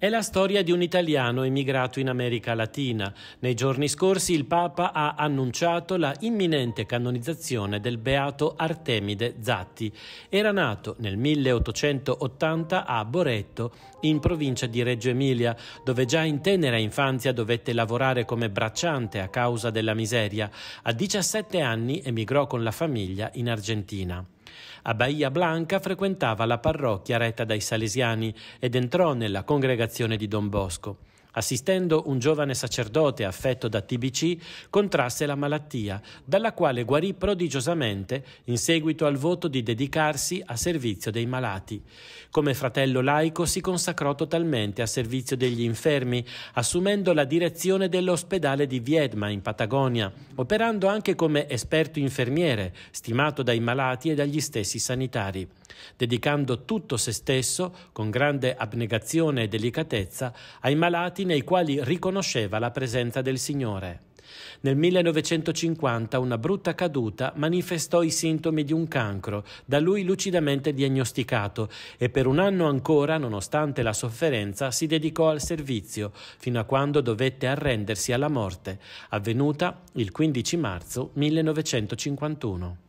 È la storia di un italiano emigrato in America Latina. Nei giorni scorsi il Papa ha annunciato la imminente canonizzazione del beato Artemide Zatti. Era nato nel 1880 a Boretto, in provincia di Reggio Emilia, dove già in tenera infanzia dovette lavorare come bracciante a causa della miseria. A 17 anni emigrò con la famiglia in Argentina. A Bahia Blanca frequentava la parrocchia retta dai salesiani ed entrò nella congregazione di Don Bosco assistendo un giovane sacerdote affetto da TBC, contrasse la malattia, dalla quale guarì prodigiosamente in seguito al voto di dedicarsi a servizio dei malati. Come fratello laico si consacrò totalmente a servizio degli infermi, assumendo la direzione dell'ospedale di Viedma in Patagonia, operando anche come esperto infermiere, stimato dai malati e dagli stessi sanitari, dedicando tutto se stesso, con grande abnegazione e delicatezza, ai malati nei quali riconosceva la presenza del Signore. Nel 1950 una brutta caduta manifestò i sintomi di un cancro, da lui lucidamente diagnosticato, e per un anno ancora, nonostante la sofferenza, si dedicò al servizio, fino a quando dovette arrendersi alla morte, avvenuta il 15 marzo 1951.